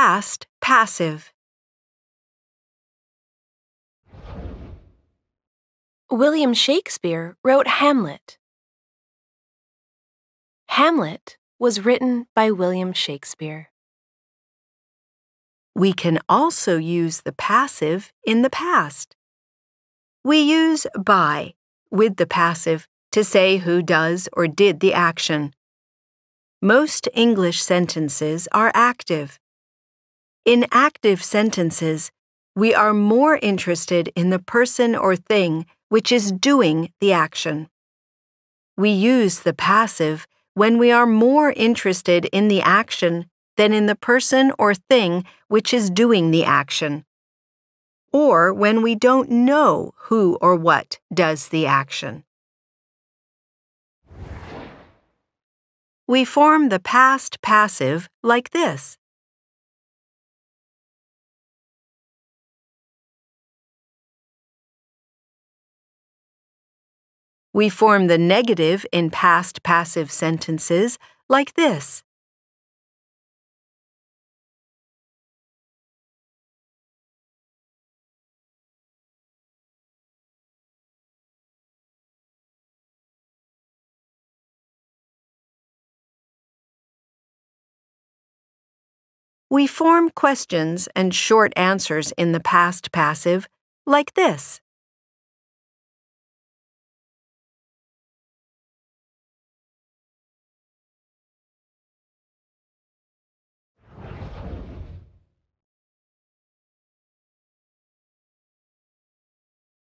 Past passive. William Shakespeare wrote Hamlet. Hamlet was written by William Shakespeare. We can also use the passive in the past. We use by with the passive to say who does or did the action. Most English sentences are active. In active sentences, we are more interested in the person or thing which is doing the action. We use the passive when we are more interested in the action than in the person or thing which is doing the action, or when we don't know who or what does the action. We form the past passive like this. We form the negative in past passive sentences like this. We form questions and short answers in the past passive like this.